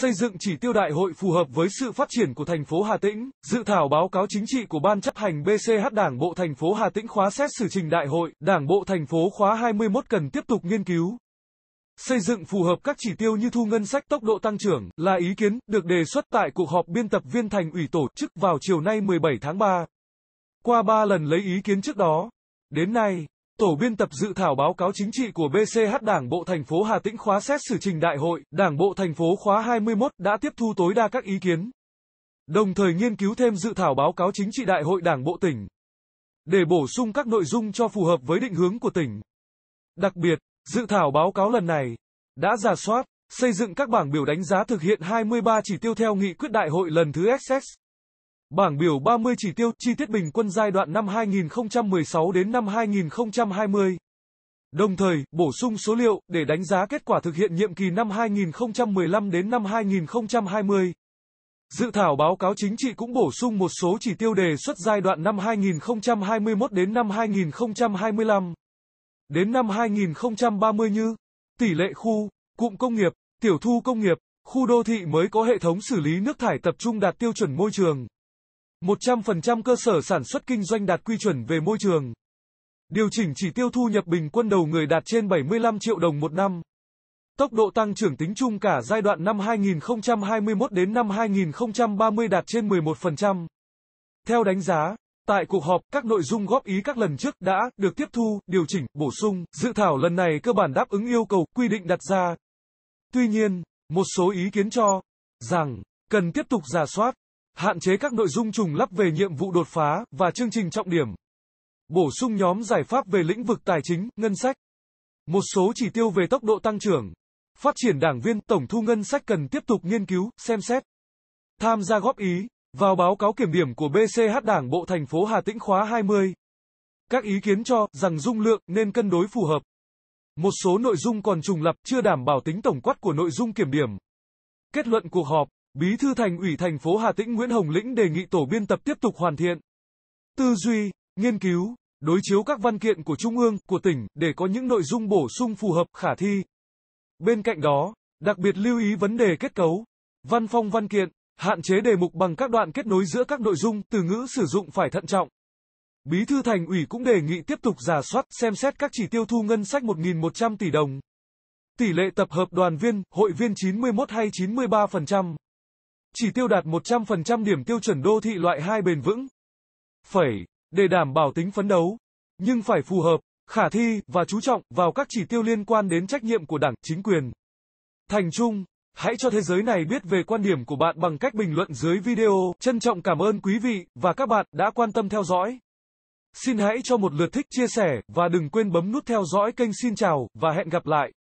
xây dựng chỉ tiêu đại hội phù hợp với sự phát triển của thành phố Hà Tĩnh. Dự thảo báo cáo chính trị của Ban chấp hành BCH Đảng bộ thành phố Hà Tĩnh khóa xét xử trình đại hội, Đảng bộ thành phố khóa 21 cần tiếp tục nghiên cứu, Xây dựng phù hợp các chỉ tiêu như thu ngân sách tốc độ tăng trưởng là ý kiến được đề xuất tại cuộc họp biên tập viên thành ủy tổ chức vào chiều nay 17 tháng 3. Qua 3 lần lấy ý kiến trước đó, đến nay Tổ biên tập dự thảo báo cáo chính trị của BCH Đảng bộ thành phố Hà Tĩnh khóa xét xử trình đại hội Đảng bộ thành phố khóa 21 đã tiếp thu tối đa các ý kiến. Đồng thời nghiên cứu thêm dự thảo báo cáo chính trị đại hội Đảng bộ tỉnh để bổ sung các nội dung cho phù hợp với định hướng của tỉnh. Đặc biệt, dự thảo báo cáo lần này đã giả soát, xây dựng các bảng biểu đánh giá thực hiện 23 chỉ tiêu theo nghị quyết đại hội lần thứ SS. Bảng biểu 30 chỉ tiêu chi tiết bình quân giai đoạn năm 2016 đến năm 2020. Đồng thời, bổ sung số liệu để đánh giá kết quả thực hiện nhiệm kỳ năm 2015 đến năm 2020. Dự thảo báo cáo chính trị cũng bổ sung một số chỉ tiêu đề xuất giai đoạn năm 2021 đến năm 2025. Đến năm 2030 như tỷ lệ khu, cụm công nghiệp, tiểu thu công nghiệp, khu đô thị mới có hệ thống xử lý nước thải tập trung đạt tiêu chuẩn môi trường. 100% cơ sở sản xuất kinh doanh đạt quy chuẩn về môi trường. Điều chỉnh chỉ tiêu thu nhập bình quân đầu người đạt trên 75 triệu đồng một năm. Tốc độ tăng trưởng tính chung cả giai đoạn năm 2021 đến năm 2030 đạt trên 11%. Theo đánh giá, tại cuộc họp, các nội dung góp ý các lần trước đã được tiếp thu, điều chỉnh, bổ sung, dự thảo lần này cơ bản đáp ứng yêu cầu quy định đặt ra. Tuy nhiên, một số ý kiến cho rằng cần tiếp tục giả soát hạn chế các nội dung trùng lắp về nhiệm vụ đột phá và chương trình trọng điểm. Bổ sung nhóm giải pháp về lĩnh vực tài chính, ngân sách. Một số chỉ tiêu về tốc độ tăng trưởng, phát triển đảng viên, tổng thu ngân sách cần tiếp tục nghiên cứu, xem xét, tham gia góp ý vào báo cáo kiểm điểm của BCH Đảng bộ thành phố Hà Tĩnh khóa 20. Các ý kiến cho rằng dung lượng nên cân đối phù hợp. Một số nội dung còn trùng lập chưa đảm bảo tính tổng quát của nội dung kiểm điểm. Kết luận cuộc họp Bí thư Thành ủy thành phố Hà Tĩnh Nguyễn Hồng Lĩnh đề nghị tổ biên tập tiếp tục hoàn thiện tư duy, nghiên cứu, đối chiếu các văn kiện của trung ương, của tỉnh để có những nội dung bổ sung phù hợp khả thi. Bên cạnh đó, đặc biệt lưu ý vấn đề kết cấu, văn phong văn kiện, hạn chế đề mục bằng các đoạn kết nối giữa các nội dung, từ ngữ sử dụng phải thận trọng. Bí thư Thành ủy cũng đề nghị tiếp tục giả soát, xem xét các chỉ tiêu thu ngân sách 1.100 tỷ đồng. Tỷ lệ tập hợp đoàn viên, hội viên 91 hay 93% chỉ tiêu đạt 100% điểm tiêu chuẩn đô thị loại 2 bền vững. Phẩy, để đảm bảo tính phấn đấu, nhưng phải phù hợp, khả thi và chú trọng vào các chỉ tiêu liên quan đến trách nhiệm của đảng, chính quyền. Thành Chung, hãy cho thế giới này biết về quan điểm của bạn bằng cách bình luận dưới video. Trân trọng cảm ơn quý vị và các bạn đã quan tâm theo dõi. Xin hãy cho một lượt thích chia sẻ và đừng quên bấm nút theo dõi kênh Xin chào và hẹn gặp lại.